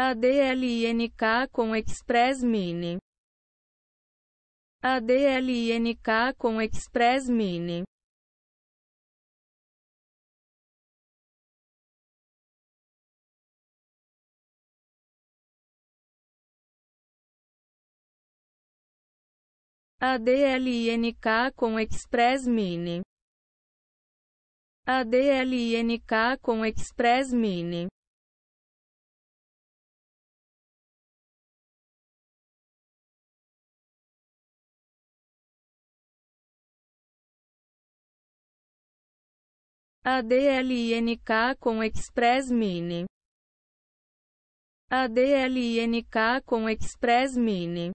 adlink com Express Mini. adlink com Express Mini. adlink com Express Mini. adlink com Express Mini. ADLINK com Express Mini. ADLINK com Express Mini.